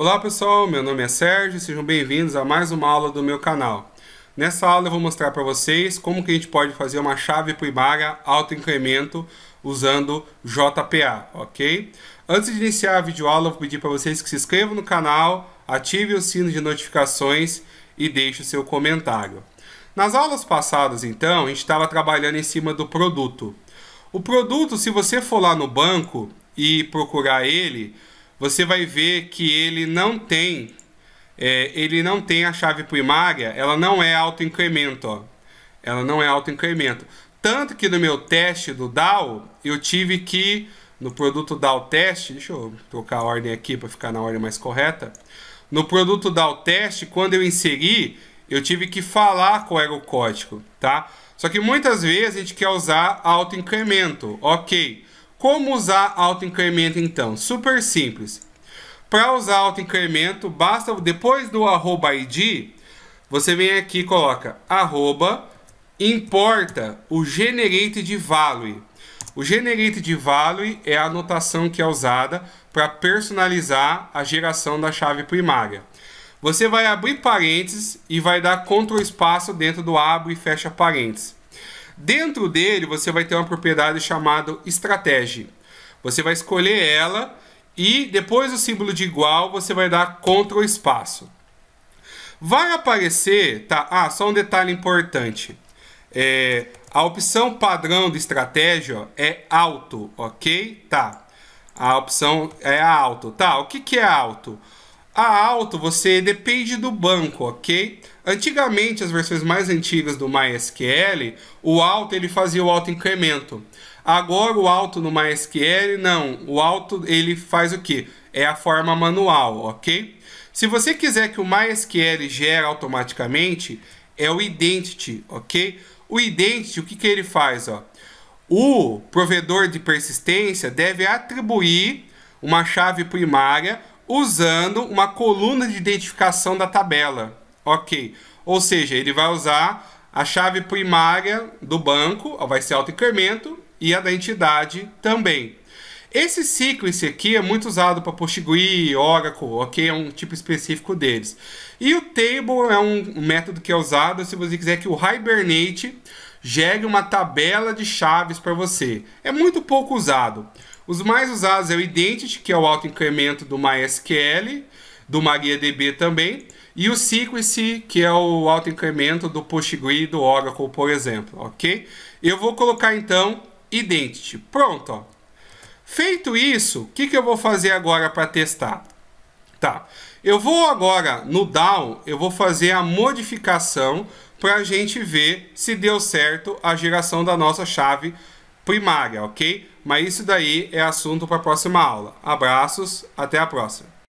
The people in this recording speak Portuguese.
Olá pessoal, meu nome é Sérgio, sejam bem-vindos a mais uma aula do meu canal. Nessa aula eu vou mostrar para vocês como que a gente pode fazer uma chave primária auto-incremento usando JPA, ok? Antes de iniciar a videoaula, eu vou pedir para vocês que se inscrevam no canal, ativem o sino de notificações e deixem o seu comentário. Nas aulas passadas, então, a gente estava trabalhando em cima do produto. O produto, se você for lá no banco e procurar ele, você vai ver que ele não tem é, ele não tem a chave primária, ela não é autoincremento, ó. Ela não é autoincremento. Tanto que no meu teste do DAO, eu tive que, no produto DAO teste, deixa eu trocar a ordem aqui para ficar na ordem mais correta. No produto DAO teste, quando eu inseri, eu tive que falar qual era o código, tá? Só que muitas vezes a gente quer usar autoincremento, ok. Como usar autoincremento então? Super simples. Para usar autoincremento, basta depois do arroba id, você vem aqui e coloca arroba, importa o generate de value. O generate de value é a anotação que é usada para personalizar a geração da chave primária. Você vai abrir parênteses e vai dar control espaço dentro do abre e fecha parênteses. Dentro dele, você vai ter uma propriedade chamada estratégia. Você vai escolher ela e depois do símbolo de igual, você vai dar CTRL espaço. Vai aparecer, tá? Ah, só um detalhe importante. É, a opção padrão de estratégia é alto, ok? Tá. A opção é alto. Tá, o que, que é alto? A Auto você depende do banco, ok? Antigamente, as versões mais antigas do MySQL, o Auto ele fazia o auto-incremento. Agora o Auto no MySQL, não. O Auto ele faz o que? É a forma manual, ok? Se você quiser que o MySQL gere automaticamente, é o Identity, ok? O Identity, o que, que ele faz? Ó? O provedor de persistência deve atribuir uma chave primária usando uma coluna de identificação da tabela. Ok. Ou seja, ele vai usar a chave primária do banco, vai ser auto-incremento, e a da entidade também. Esse sequence aqui é muito usado para PostgreSQL, Oracle, ok? É um tipo específico deles. E o table é um método que é usado se você quiser que o Hibernate gere uma tabela de chaves para você. É muito pouco usado. Os mais usados é o Identity, que é o auto-incremento do MySQL, do MariaDB também, e o Sequence, que é o auto-incremento do PostgreSQL do Oracle, por exemplo, ok? Eu vou colocar então Identity. Pronto, ó. Feito isso, o que, que eu vou fazer agora para testar? Tá, eu vou agora no down, eu vou fazer a modificação para a gente ver se deu certo a geração da nossa chave primária, ok? Mas isso daí é assunto para a próxima aula. Abraços, até a próxima.